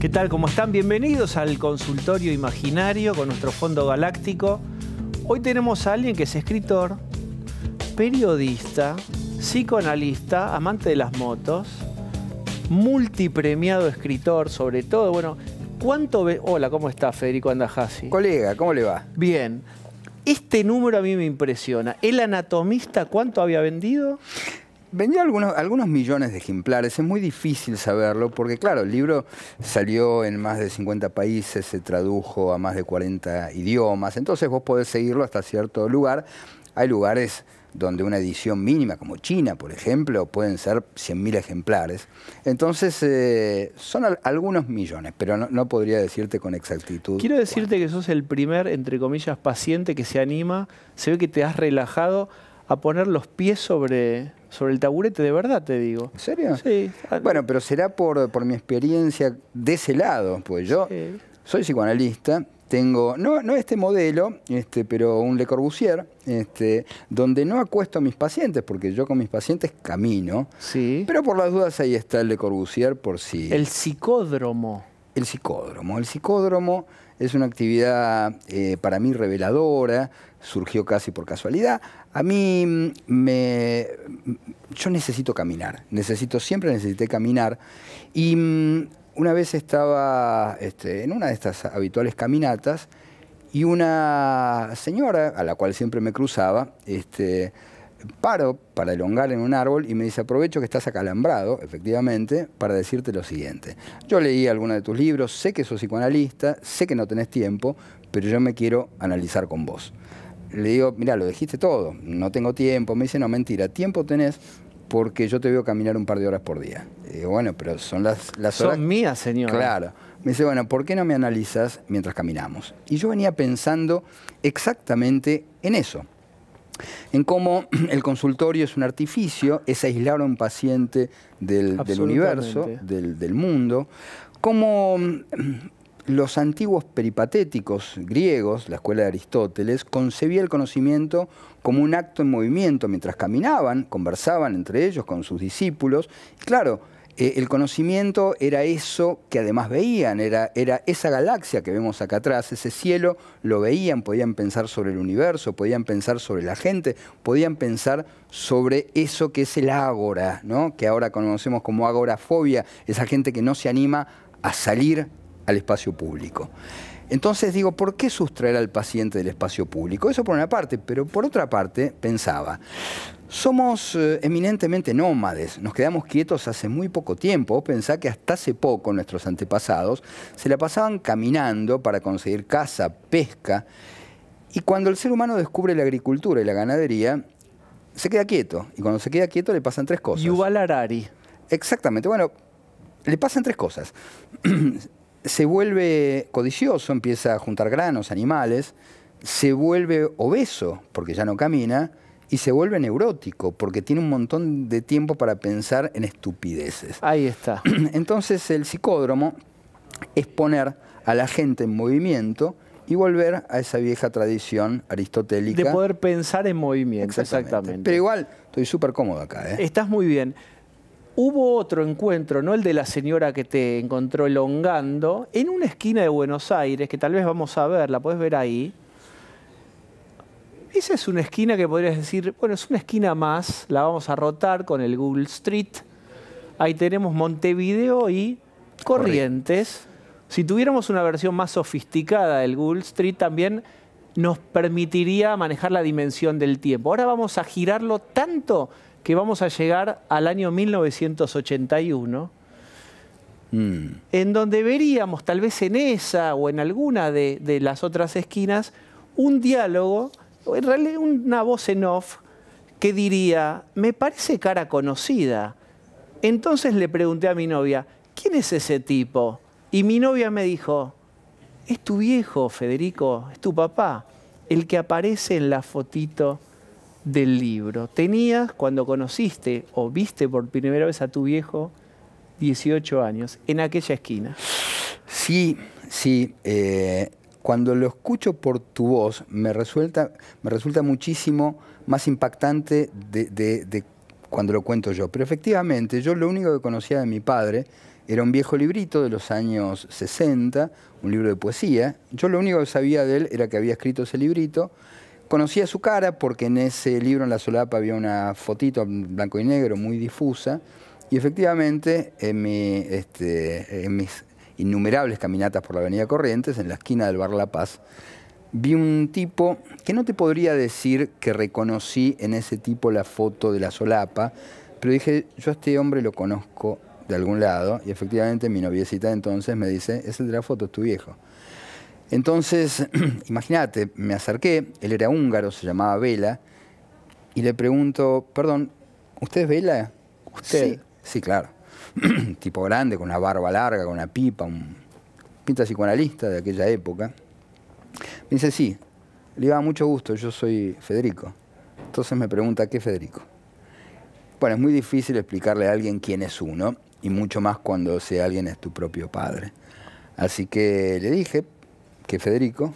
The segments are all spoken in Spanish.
¿Qué tal? ¿Cómo están? Bienvenidos al consultorio imaginario con nuestro fondo galáctico. Hoy tenemos a alguien que es escritor, periodista, psicoanalista, amante de las motos, multipremiado escritor, sobre todo, bueno, ¿cuánto ve... Hola, ¿cómo está Federico Andajasi? Colega, ¿cómo le va? Bien. Este número a mí me impresiona. ¿El anatomista cuánto había vendido? Venía algunos, algunos millones de ejemplares, es muy difícil saberlo, porque claro, el libro salió en más de 50 países, se tradujo a más de 40 idiomas, entonces vos podés seguirlo hasta cierto lugar. Hay lugares donde una edición mínima, como China, por ejemplo, pueden ser 100.000 ejemplares. Entonces, eh, son algunos millones, pero no, podría decirte con exactitud. Quiero decirte que sos el primer, entre comillas, paciente que se anima, se ve que te has relajado a poner los pies sobre, sobre el taburete, de verdad te digo. ¿En serio? Sí. Bueno, pero será por, mi experiencia de ese lado, pues yo soy psicoanalista, tengo, no, no este modelo, este, pero un Le Corbusier, este, donde no acuesto a mis pacientes, porque yo con mis pacientes camino. Sí. Pero por las dudas ahí está el Le Corbusier por si. Sí. El psicódromo. El psicódromo. El psicódromo es una actividad eh, para mí reveladora surgió casi por casualidad. A mí mm, me, mm, yo necesito caminar, necesito siempre necesité caminar y mm, una vez estaba este, en una de estas habituales caminatas y una señora a la cual siempre me cruzaba, este, paro para elongar en un árbol y me dice, aprovecho que estás acalambrado, efectivamente, para decirte lo siguiente. Yo leí alguno de tus libros, sé que sos psicoanalista, sé que no tenés tiempo, pero yo me quiero analizar con vos le digo, mira, lo dijiste todo, no tengo tiempo. Me dice, no, mentira, tiempo tenés porque yo te veo caminar un par de horas por día. digo, bueno, pero son las, las horas... Son mías, señor. Claro. Me dice, bueno, ¿por qué no me analizas mientras caminamos? Y yo venía pensando exactamente en eso en cómo el consultorio es un artificio, es aislar a un paciente del, universo, del, del, mundo, cómo los antiguos peripatéticos griegos, la escuela de Aristóteles, concebía el conocimiento como un acto en movimiento mientras caminaban, conversaban entre ellos, con sus discípulos. Claro, eh, el conocimiento era eso que además veían, era, esa galaxia que vemos acá atrás, ese cielo, lo veían, podían pensar sobre el universo, podían pensar sobre la gente, podían pensar sobre eso que es el ágora, ¿no? que ahora conocemos como agorafobia, esa gente que no se anima a salir al espacio público. Entonces digo, ¿por qué sustraer al paciente del espacio público? Eso por una parte, pero por otra parte pensaba, somos eh, eminentemente nómades, nos quedamos quietos hace muy poco tiempo, pensá que hasta hace poco nuestros antepasados se la pasaban caminando para conseguir caza, pesca, y cuando el ser humano descubre la agricultura y la ganadería, se queda quieto, y cuando se queda quieto le pasan tres cosas. Yuval Harari. Exactamente, bueno, le pasan tres cosas. se vuelve codicioso, empieza a juntar granos, animales, se vuelve obeso porque ya no camina y se vuelve neurótico porque tiene un montón de tiempo para pensar en estupideces. Ahí está. Entonces el psicódromo es poner a la gente en movimiento y volver a esa vieja tradición aristotélica. De poder pensar en movimiento, exactamente. Pero igual, estoy súper cómodo acá. ¿eh? Estás muy bien. Hubo otro encuentro, no el de la señora que te encontró elongando en una esquina de Buenos Aires, que tal vez vamos a ver, la podés ver ahí. Esa es una esquina que podrías decir, bueno, es una esquina más, la vamos a rotar con el Google Street. Ahí tenemos Montevideo y Corrientes. Si tuviéramos una versión más sofisticada del Google Street también nos permitiría manejar la dimensión del tiempo. Ahora vamos a girarlo tanto que vamos a llegar al año 1981, en donde veríamos, tal vez en esa o en alguna de, de las otras esquinas, un diálogo, en realidad una voz en off, que diría, me parece cara conocida. Entonces le pregunté a mi novia, ¿quién es ese tipo? Y mi novia me dijo, es tu viejo, Federico, es tu papá, el que aparece en la fotito del libro. Tenías, cuando conociste o viste por primera vez a tu viejo, 18 años, en aquella esquina. Sí, sí. Eh, cuando lo escucho por tu voz, me, resulta, me resulta muchísimo más impactante de cuando lo cuento yo. Pero efectivamente, yo lo único que conocía de mi padre era un viejo librito de los años 60, un libro de poesía. Yo lo único que sabía de él era que había escrito ese librito conocía su cara porque en ese libro, en la solapa, había una fotito blanco y negro muy difusa. Y efectivamente, en, este, en mis innumerables caminatas por la Avenida Corrientes, en la esquina del Bar La Paz, vi un tipo que no te podría decir que reconocí en ese tipo la foto de la solapa, pero dije, yo a este hombre lo conozco de algún lado, y efectivamente mi noviecita entonces me dice, es el de la foto, es tu viejo. Entonces, imagínate, me acerqué, él era húngaro, se llamaba Vela, y le pregunto, perdón, ¿usted es Vela? ¿Usted? Sí, sí claro. tipo grande, con una barba larga, con una pipa, un pinta psicoanalista de aquella época. Me dice, sí, le iba mucho gusto, yo soy Federico. Entonces me pregunta, ¿qué Federico? Bueno, es muy difícil explicarle a alguien quién es uno, y mucho más cuando sea alguien es tu propio padre. Así que le dije, que Federico.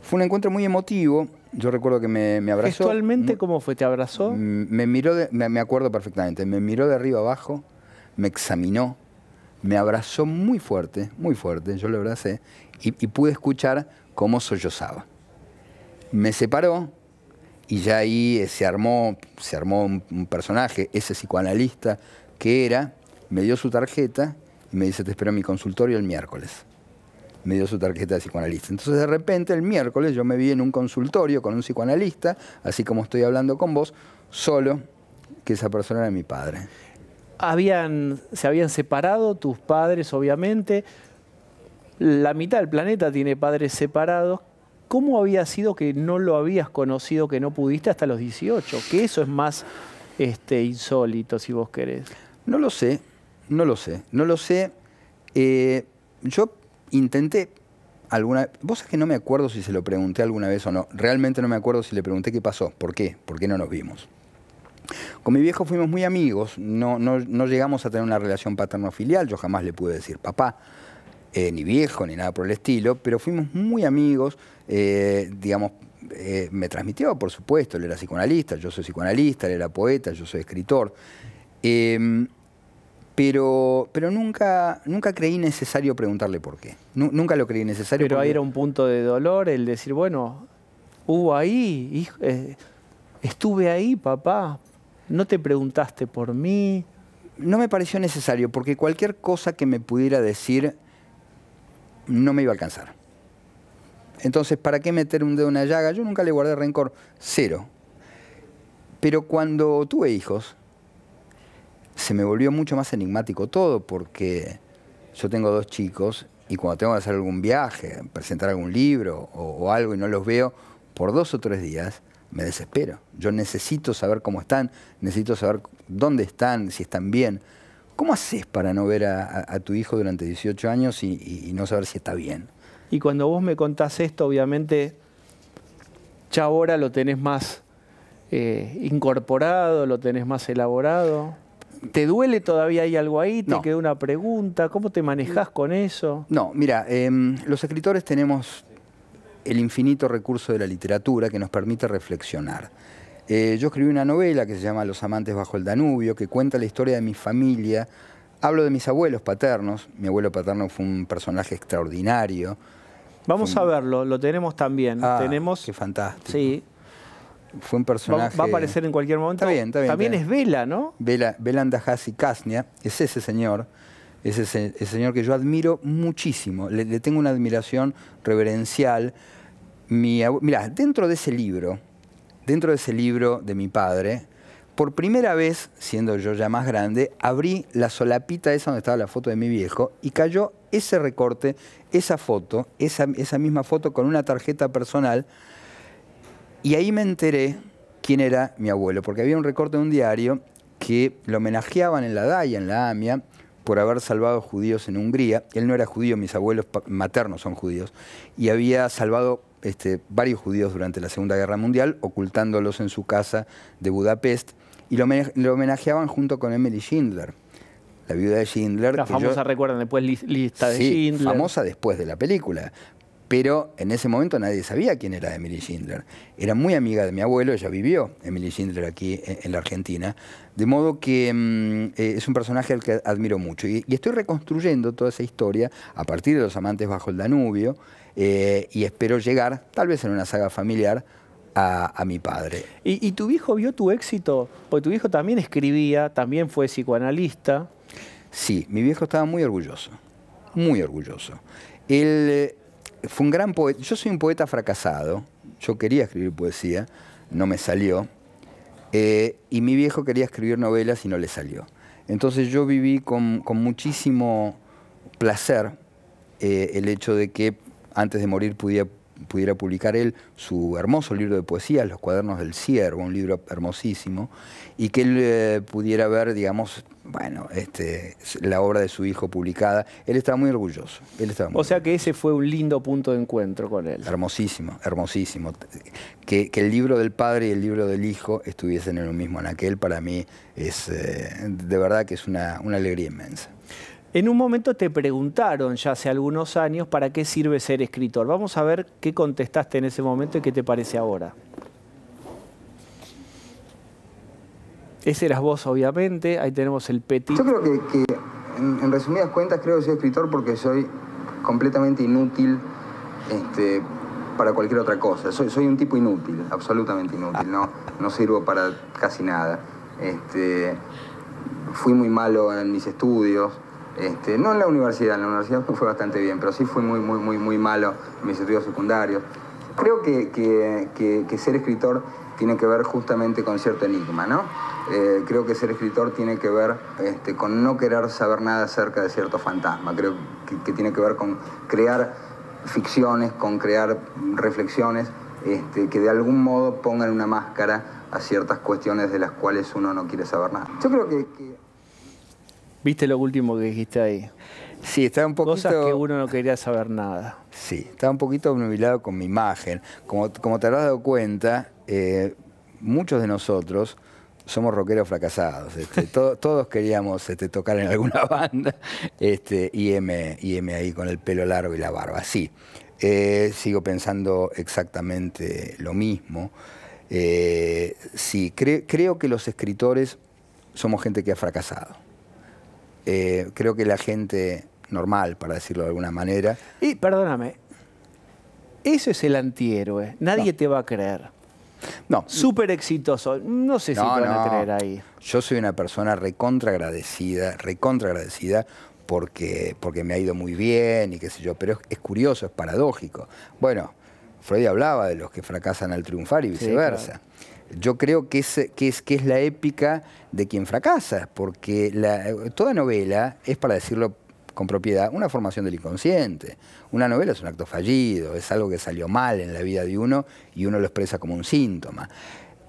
Fue un encuentro muy emotivo. Yo recuerdo que me, abrazó. Actualmente, cómo fue? ¿Te abrazó? Me miró, me acuerdo perfectamente, me miró de arriba abajo, me examinó, me abrazó muy fuerte, muy fuerte, yo lo abracé, y, pude escuchar cómo sollozaba. Me separó, y ya ahí eh, se armó, se armó un, personaje, ese psicoanalista que era, me dio su tarjeta y me dice, te espero en mi consultorio el miércoles me dio su tarjeta de psicoanalista. Entonces de repente el miércoles yo me vi en un consultorio con un psicoanalista, así como estoy hablando con vos, solo que esa persona era mi padre. Habían, se habían separado tus padres, obviamente. La mitad del planeta tiene padres separados. ¿Cómo había sido que no lo habías conocido, que no pudiste hasta los 18? Que eso es más este, insólito, si vos querés. No lo sé, no lo sé, no lo sé. Eh, yo intenté alguna vos es que no me acuerdo si se lo pregunté alguna vez o no realmente no me acuerdo si le pregunté qué pasó por qué por qué no nos vimos con mi viejo fuimos muy amigos no, no, llegamos a tener una relación paterno filial yo jamás le pude decir papá eh, ni viejo ni nada por el estilo pero fuimos muy amigos eh, digamos eh, me transmitió por supuesto él era psicoanalista yo soy psicoanalista él era poeta yo soy escritor em, pero, pero nunca, nunca creí necesario preguntarle por qué. nunca lo creí necesario. Pero ahí era un punto de dolor el decir, bueno, hubo ahí, eh, estuve ahí, papá, no te preguntaste por mí. No me pareció necesario, porque cualquier cosa que me pudiera decir no me iba a alcanzar. Entonces, ¿para qué meter un dedo en una llaga? Yo nunca le guardé rencor, cero. Pero cuando tuve hijos, se me volvió mucho más enigmático todo porque yo tengo dos chicos y cuando tengo que hacer algún viaje, presentar algún libro o, algo y no los veo por dos o tres días, me desespero. Yo necesito saber cómo están, necesito saber dónde están, si están bien. ¿Cómo haces para no ver a, tu hijo durante 18 años y, no saber si está bien? Y cuando vos me contás esto, obviamente, ya ahora lo tenés más eh, incorporado, lo tenés más elaborado. ¿Te duele todavía hay algo ahí? ¿Te queda una pregunta? ¿Cómo te manejas con eso? No, mira, em, los escritores tenemos el infinito recurso de la literatura que nos permite reflexionar. Eh, yo escribí una novela que se llama Los amantes bajo el Danubio, que cuenta la historia de mi familia. Hablo de mis abuelos paternos. Mi abuelo paterno fue un personaje extraordinario. Vamos a verlo, lo tenemos también. Ah, tenemos... Qué fantástico. Sí, fue un personaje... Va, a aparecer en cualquier momento. También es Vela, ¿no? Vela, Vela Andajasi Casnia, es ese señor, es ese, señor que yo admiro muchísimo, le, tengo una admiración reverencial. Mi, mirá, dentro de ese libro, dentro de ese libro de mi padre, por primera vez, siendo yo ya más grande, abrí la solapita esa donde estaba la foto de mi viejo y cayó ese recorte, esa foto, esa, esa misma foto con una tarjeta personal y ahí me enteré quién era mi abuelo, porque había un recorte de un diario que lo homenajeaban en la DAIA, en la AMIA, por haber salvado judíos en Hungría. Él no era judío, mis abuelos maternos son judíos, y había salvado este, varios judíos durante la Segunda Guerra Mundial, ocultándolos en su casa de Budapest, y lo, homenajeaban junto con Emily Schindler, la viuda de Schindler. La famosa, recuerdan después, lista de Schindler. famosa después de la película, pero en ese momento nadie sabía quién era Emily Schindler. Era muy amiga de mi abuelo, ella vivió Emily Schindler aquí e, en la Argentina, de modo que mm, eh, es un personaje al que admiro mucho. Y, estoy reconstruyendo toda esa historia a partir de Los Amantes bajo el Danubio eh, y espero llegar, tal vez en una saga familiar, a, mi padre. ¿Y, tu hijo vio tu éxito? Porque tu viejo también escribía, también fue psicoanalista. Sí, mi viejo estaba muy orgulloso, muy orgulloso. Él eh, fue un gran poeta. Yo soy un poeta fracasado. Yo quería escribir poesía, no me salió. Eh, y mi viejo quería escribir novelas y no le salió. Entonces yo viví con, muchísimo placer eh, el hecho de que antes de morir pudiera, pudiera publicar él su hermoso libro de poesía, Los cuadernos del ciervo, un libro hermosísimo, y que él eh, pudiera ver, digamos, bueno, este, la obra de su hijo publicada. Él estaba muy orgulloso. o sea que ese fue un lindo punto de encuentro con él. Hermosísimo, hermosísimo. Que, el libro del padre y el libro del hijo estuviesen en lo mismo en aquel, para mí es eh, de verdad que es una alegría inmensa. En un momento te preguntaron ya hace algunos años para qué sirve ser escritor. Vamos a ver qué contestaste en ese momento y qué te parece ahora. Ese eras vos, obviamente. Ahí tenemos el petit. Yo creo que, en, resumidas cuentas, creo que soy escritor porque soy completamente inútil este, para cualquier otra cosa. Soy, un tipo inútil, absolutamente inútil. No, sirvo para casi nada. Este, fui muy malo en mis estudios. Este, no en la universidad, en la universidad fue bastante bien, pero sí fui muy, muy, muy, muy malo en mis estudios secundarios. Creo que ser escritor tiene que ver justamente con cierto enigma, ¿no? Eh, creo que ser escritor tiene que ver este, con no querer saber nada acerca de cierto fantasma, creo que, tiene que ver con crear ficciones, con crear reflexiones este, que de algún modo pongan una máscara a ciertas cuestiones de las cuales uno no quiere saber nada. Yo creo que... ¿Viste lo último que dijiste ahí? Sí, estaba un poquito... Cosas que uno no quería saber nada. Sí, estaba un poquito obnubilado con mi imagen. Como, te habrás dado cuenta, eh, muchos de nosotros somos rockeros fracasados. Este, todos queríamos este, tocar en alguna banda. Este, y M, ahí con el pelo largo y la barba. Sí, eh, sigo pensando exactamente lo mismo. Eh, sí, creo que los escritores somos gente que ha fracasado. creo que la gente normal, para decirlo de alguna manera. Y perdóname, eso es el antihéroe, nadie te va a creer. No. Súper exitoso. No sé si te van a creer ahí. Yo soy una persona recontra agradecida, recontra agradecida porque, porque me ha ido muy bien y qué sé yo. Pero es, curioso, es paradójico. Bueno, Freud hablaba de los que fracasan al triunfar y viceversa. Yo creo que es, que, es, que es la épica de quien fracasa, porque toda novela, es para decirlo con propiedad una formación del inconsciente. Una novela es un acto fallido, es algo que salió mal en la vida de uno y uno lo expresa como un síntoma.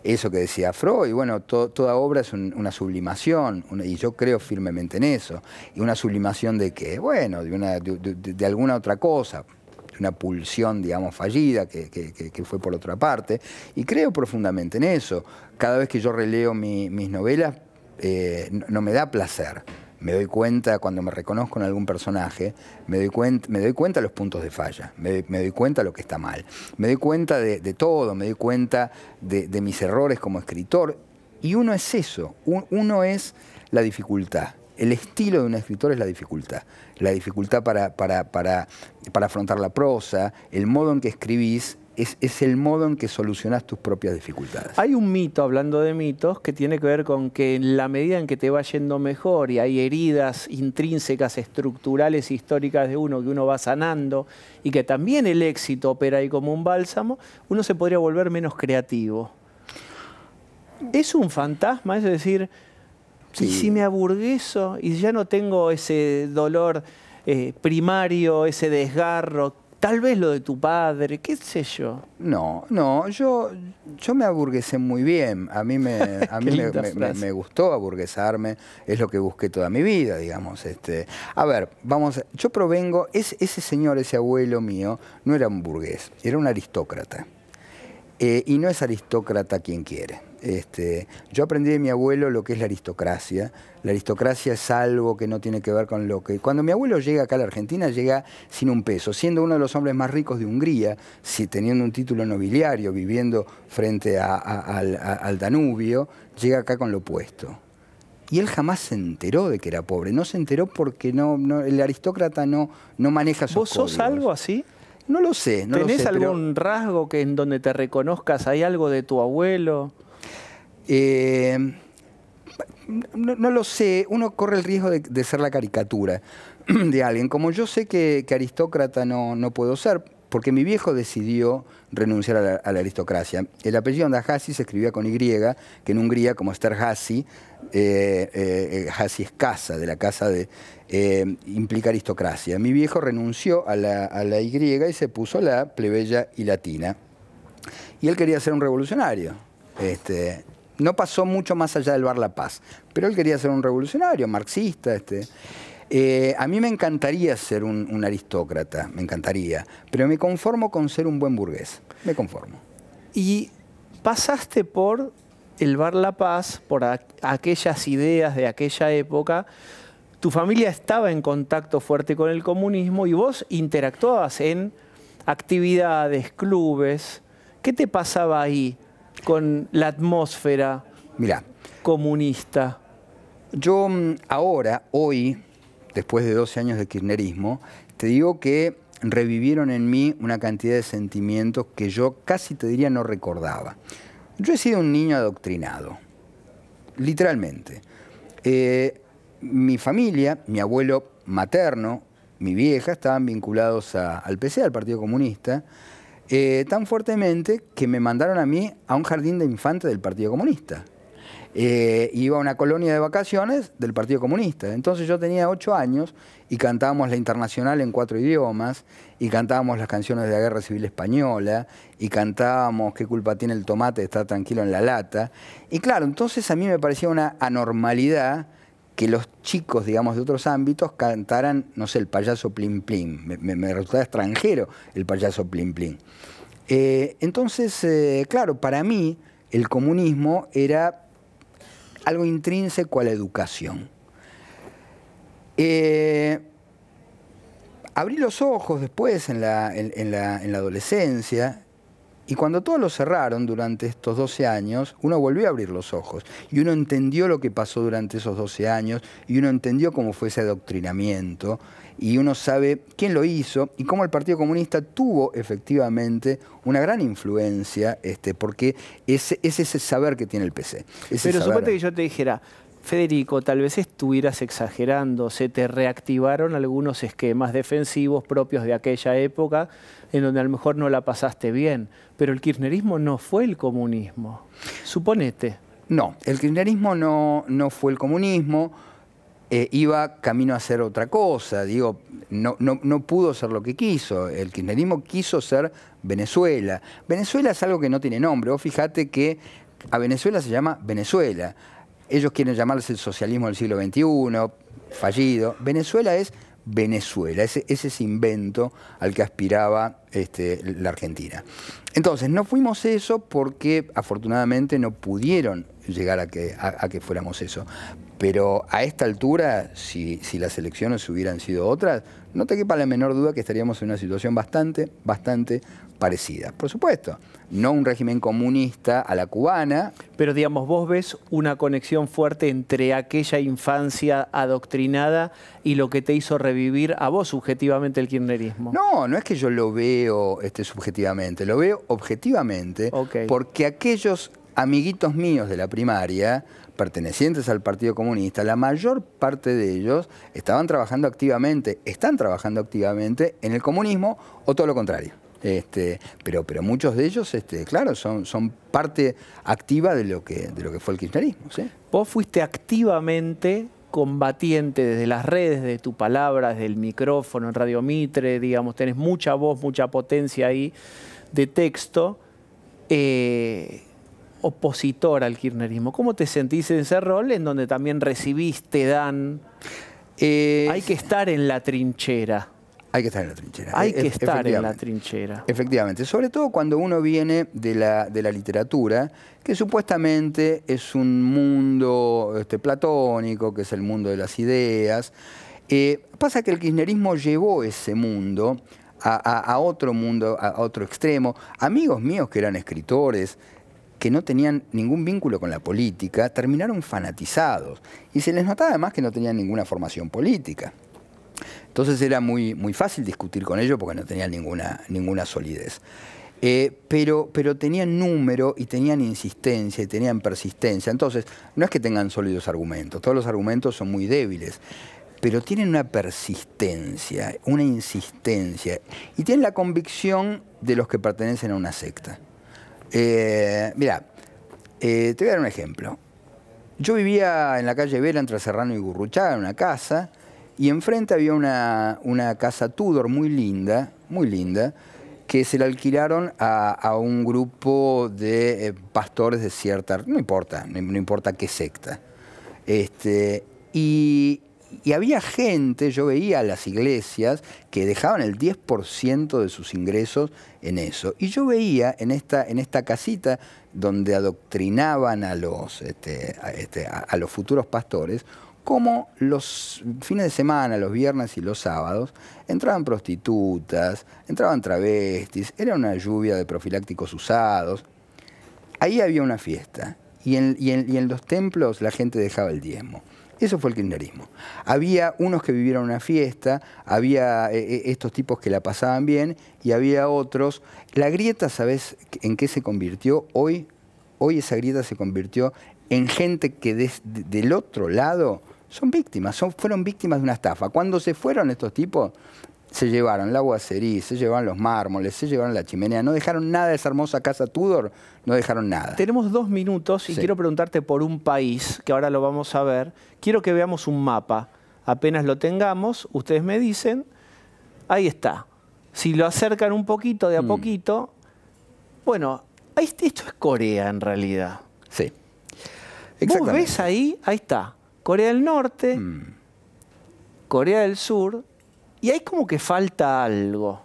Eso que decía Freud, bueno, toda obra es una sublimación, y yo creo firmemente en eso. ¿Y una sublimación de qué? Bueno, de, alguna otra cosa, de una pulsión, digamos, fallida, que, fue por otra parte. Y creo profundamente en eso. Cada vez que yo releo mis novelas, eh, no me da placer me doy cuenta cuando me reconozco en algún personaje, me doy cuenta, me doy cuenta de los puntos de falla, me doy, cuenta de lo que está mal, me doy cuenta de, todo, me doy cuenta de, mis errores como escritor. Y uno es eso, uno es la dificultad. El estilo de un escritor es la dificultad. La dificultad para, para, para afrontar la prosa, el modo en que escribís es, el modo en que solucionas tus propias dificultades. Hay un mito, hablando de mitos, que tiene que ver con que en la medida en que te va yendo mejor y hay heridas intrínsecas, estructurales, históricas de uno que uno va sanando y que también el éxito opera ahí como un bálsamo, uno se podría volver menos creativo. Es un fantasma, es decir, si me aburgueso y ya no tengo ese dolor eh, primario, ese desgarro? Tal vez lo de tu padre, qué sé yo. No, no, yo, yo me aburguesé muy bien. A mí, me, a mí me, gustó aburguesarme, es lo que busqué toda mi vida, digamos. Este. A ver, vamos, yo provengo, es, ese señor, ese abuelo mío, no era un burgués, era un aristócrata. Eh, y no es aristócrata quien quiere. Este, yo aprendí de mi abuelo lo que es la aristocracia. La aristocracia es algo que no tiene que ver con lo que... Cuando mi abuelo llega acá a la Argentina, llega sin un peso, siendo uno de los hombres más ricos de Hungría, si, teniendo un título nobiliario, viviendo frente al, Danubio, llega acá con lo opuesto. Y él jamás se enteró de que era pobre. No se enteró porque no, el aristócrata no, no maneja sus ¿Vos sos algo así? No lo sé. No ¿Tenés algún rasgo que en donde te reconozcas? ¿Hay algo de tu abuelo? Eh, no, lo sé. Uno corre el riesgo de, ser la caricatura de alguien. Como yo sé que, que aristócrata no, no puedo ser, porque mi viejo decidió renunciar a la, aristocracia. El apellido Andajasi se escribía con Y, que en Hungría, como estar eh, eh, eh Hasi es casa, de la casa de... Eh, implica aristocracia. Mi viejo renunció a la, Y y se puso la plebeya y latina. Y él quería ser un revolucionario. Este, no pasó mucho más allá del Bar La Paz, pero él quería ser un revolucionario, marxista. Este. Eh, a mí me encantaría ser un, aristócrata, me encantaría, pero me conformo con ser un buen burgués, me conformo. Y pasaste por el Bar La Paz, por aquellas ideas de aquella época, tu familia estaba en contacto fuerte con el comunismo y vos interactuabas en actividades, clubes. ¿Qué te pasaba ahí con la atmósfera comunista? Yo mm, ahora, hoy, después de 12 años de kirchnerismo, te digo que revivieron en mí una cantidad de sentimientos que yo casi te diría no recordaba. Yo he sido un niño adoctrinado, literalmente. Eh, mi familia, mi abuelo materno, mi vieja, estaban vinculados al PC, al Partido Comunista, eh, tan fuertemente que me mandaron a mí a un jardín de infantes del Partido Comunista. Eh, iba a una colonia de vacaciones del Partido Comunista. Entonces yo tenía ocho años y cantábamos la internacional en cuatro idiomas, y cantábamos las canciones de la Guerra Civil Española, y cantábamos ¿Qué culpa tiene el tomate de estar tranquilo en la lata? Y claro, entonces a mí me parecía una anormalidad que los chicos, digamos, de otros ámbitos cantaran, no sé, el payaso Plim Plim. Me, resultaba extranjero el payaso Plim Plim. Eh, entonces, eh, claro, para mí el comunismo era algo intrínseco a la educación. Eh, abrí los ojos después en la, en la adolescencia y cuando todos lo cerraron durante estos 12 años, uno volvió a abrir los ojos y uno entendió lo que pasó durante esos 12 años y uno entendió cómo fue ese adoctrinamiento y uno sabe quién lo hizo y cómo el Partido Comunista tuvo efectivamente una gran influencia, este, porque es, es ese saber que tiene el PC. Pero suponte que yo te dijera, Federico, tal vez estuvieras exagerando, se te reactivaron algunos esquemas defensivos propios de aquella época en donde a lo mejor no la pasaste bien, pero el kirchnerismo no fue el comunismo, suponete. No, el kirchnerismo no, fue el comunismo, eh, iba camino a hacer otra cosa, digo, no, no, pudo ser lo que quiso, el kirchnerismo quiso ser Venezuela. Venezuela es algo que no tiene nombre, vos fijate que a Venezuela se llama Venezuela, ellos quieren llamarse el socialismo del siglo XXI, fallido. Venezuela es Venezuela, ese, es invento al que aspiraba este, la Argentina. Entonces, no fuimos eso porque afortunadamente no pudieron llegar a que, a, que fuéramos eso. Pero a esta altura, si, las elecciones hubieran sido otras, no te quepa la menor duda que estaríamos en una situación bastante, bastante parecida. Por supuesto, no un régimen comunista a la cubana. Pero digamos, vos ves una conexión fuerte entre aquella infancia adoctrinada y lo que te hizo revivir a vos subjetivamente el kirchnerismo. No, no es que yo lo veo este, subjetivamente, lo veo objetivamente porque aquellos amiguitos míos de la primaria, pertenecientes al Partido Comunista, la mayor parte de ellos estaban trabajando activamente, están trabajando activamente en el comunismo o todo lo contrario. Este, pero, pero muchos de ellos, este, claro, son, son parte activa de lo que, de lo que fue el kirchnerismo. Vos fuiste activamente combatiente desde las redes, de tu palabra, desde el micrófono, en Radio Mitre, digamos, tenés mucha voz, mucha potencia ahí de texto. Eh, opositor al kirchnerismo. ¿Cómo te sentís en ese rol en donde también recibiste, dan? Eh, hay que estar en la trinchera. Hay que estar en la trinchera. Hay e- que e- estar en la trinchera. Efectivamente, sobre todo cuando uno viene de la, de la literatura, que supuestamente es un mundo este, platónico, que es el mundo de las ideas. Eh, pasa que el kirchnerismo llevó ese mundo a, otro mundo, a otro extremo. Amigos míos que eran escritores, que no tenían ningún vínculo con la política, terminaron fanatizados y se les notaba además que no tenían ninguna formación política. Entonces era muy, muy fácil discutir con ellos porque no tenían ninguna, ninguna solidez. Eh, pero, pero tenían número y tenían insistencia y tenían persistencia. Entonces, no es que tengan sólidos argumentos, todos los argumentos son muy débiles, pero tienen una persistencia, una insistencia y tienen la convicción de los que pertenecen a una secta. Eh, mira, eh, te voy a dar un ejemplo. Yo vivía en la calle Vela, entre Serrano y Gurruchaga, en una casa, y enfrente había una, casa Tudor muy linda, muy linda, que se la alquilaron a, un grupo de eh, pastores de cierta, no importa, no importa qué secta. Este, y, y había gente, yo veía las iglesias que dejaban el 10% de sus ingresos en eso. Y yo veía en esta, en esta casita donde adoctrinaban a los, este, este, los futuros pastores, como los fines de semana, los viernes y los sábados, entraban prostitutas, entraban travestis, era una lluvia de profilácticos usados. Ahí había una fiesta y en los templos la gente dejaba el diezmo. Eso fue el kirchnerismo. Había unos que vivieron una fiesta, había eh, eh, estos tipos que la pasaban bien y había otros. La grieta, ¿sabes en qué se convirtió? Hoy, hoy esa grieta se convirtió en gente que del otro lado son víctimas, fueron víctimas de una estafa. Cuando se fueron estos tipos, se llevaron la aguacerí, se llevaron los mármoles, se llevaron la chimenea, no dejaron nada de esa hermosa casa Tudor, no dejaron nada. Tenemos dos minutos y quiero preguntarte por un país, que ahora lo vamos a ver. Quiero que veamos un mapa. Apenas lo tengamos, ustedes me dicen, ahí está. Si lo acercan un poquito, de a mm. poquito, bueno, esto es Corea en realidad. Sí. Vos ves ahí, ahí está, Corea del Norte, mm. Corea del Sur y ahí como que falta algo.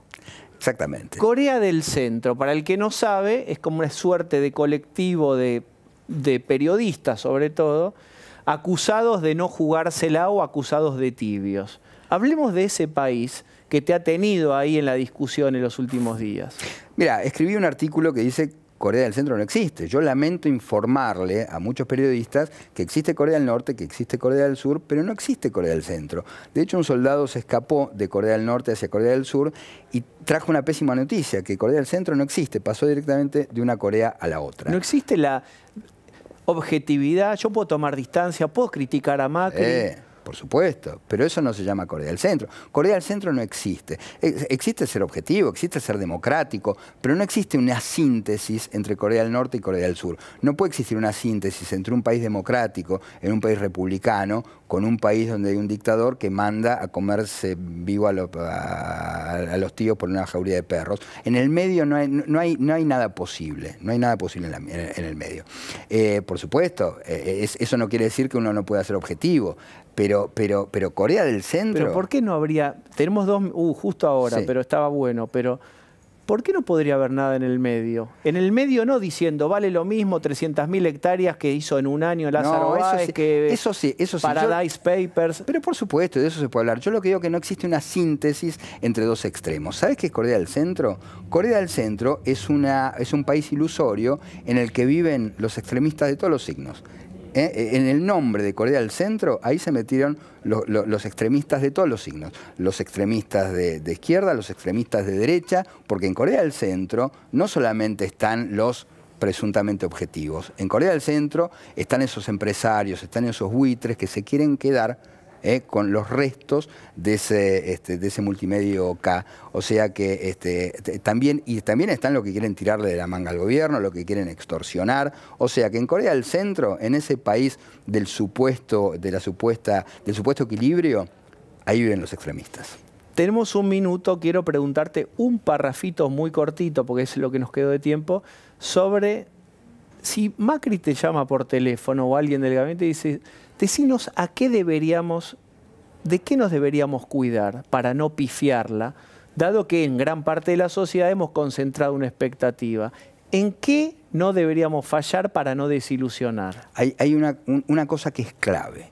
Exactamente. Corea del Centro, para el que no sabe, es como una suerte de colectivo de, de periodistas, sobre todo, acusados de no jugársela o acusados de tibios. Hablemos de ese país que te ha tenido ahí en la discusión en los últimos días. Mira, escribí un artículo que dice Corea del Centro no existe. Yo lamento informarle a muchos periodistas que existe Corea del Norte, que existe Corea del Sur, pero no existe Corea del Centro. De hecho, un soldado se escapó de Corea del Norte hacia Corea del Sur y trajo una pésima noticia, que Corea del Centro no existe, pasó directamente de una Corea a la otra. No existe la objetividad, yo puedo tomar distancia, puedo criticar a Macri. Eh. Por supuesto, pero eso no se llama Corea del Centro. Corea del Centro no existe. Existe ser objetivo, existe ser democrático, pero no existe una síntesis entre Corea del Norte y Corea del Sur. No puede existir una síntesis entre un país democrático, en un país republicano, con un país donde hay un dictador que manda a comerse vivo a, los tíos por una jauría de perros. En el medio no hay, nada posible, no hay nada posible en, el medio. Eh, por supuesto, eh, eso no quiere decir que uno no pueda ser objetivo, pero pero, pero, Corea del Centro. Pero ¿por qué no habría? Tenemos dos, uh, justo ahora, pero estaba bueno, pero ¿por qué no podría haber nada en el medio? En el medio no diciendo, vale lo mismo 300.000 hectáreas que hizo en un año Lázaro eso que eso sí, eso sí. Paradise Papers. Pero por supuesto, de eso se puede hablar. Yo lo que digo es que no existe una síntesis entre dos extremos. ¿Sabes qué es Corea del Centro? Corea del Centro es, una, es un país ilusorio en el que viven los extremistas de todos los signos ¿eh? Eh, en el nombre de Corea del Centro, ahí se metieron los, extremistas de todos los signos, los extremistas de, izquierda, los extremistas de derecha, porque en Corea del Centro no solamente están los presuntamente objetivos, en Corea del Centro están esos empresarios, están esos buitres que se quieren quedar eh, con los restos de ese, este, de ese multimedio K. O sea que este, también, y también están lo que quieren tirarle de la manga al gobierno, lo que quieren extorsionar. O sea que en Corea del Centro, en ese país del supuesto, de la supuesta, del supuesto equilibrio, ahí viven los extremistas. Tenemos un minuto, quiero preguntarte un parrafito muy cortito, porque es lo que nos quedó de tiempo, sobre si Macri te llama por teléfono o alguien del gabinete y dice, decinos a qué deberíamos, de qué nos deberíamos cuidar para no pifiarla, dado que en gran parte de la sociedad hemos concentrado una expectativa. ¿En qué no deberíamos fallar para no desilusionar? Hay, una, cosa que es clave.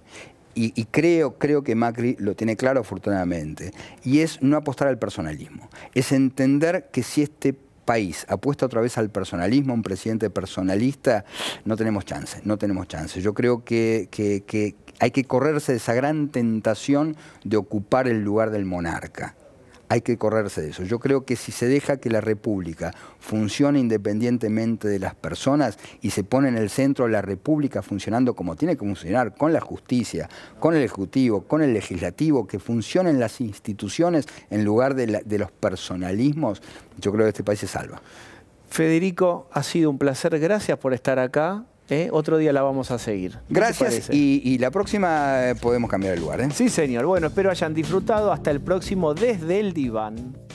Y, creo, creo que Macri lo tiene claro afortunadamente, y es no apostar al personalismo, es entender que si este país apuesta otra vez al personalismo, un presidente personalista, no tenemos chance, no tenemos chance. Yo creo que, que hay que correrse de esa gran tentación de ocupar el lugar del monarca hay que correrse de eso. Yo creo que si se deja que la República funcione independientemente de las personas y se pone en el centro la República funcionando como tiene que funcionar, con la justicia, con el Ejecutivo, con el Legislativo, que funcionen las instituciones en lugar de, los personalismos, yo creo que este país se salva. Federico, ha sido un placer, gracias por estar acá. ¿eh? Otro día la vamos a seguir. Gracias y, la próxima eh, podemos cambiar el lugar. ¿eh? Sí, señor. Bueno, espero hayan disfrutado. Hasta el próximo desde el diván.